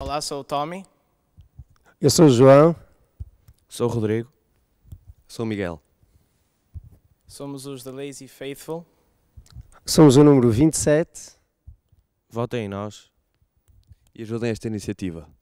Olá, sou o Tommy. Eu sou o João. Sou o Rodrigo. Sou o Miguel. Somos os The Lazy Faithful. Somos o número 27. Votem em nós e ajudem esta iniciativa.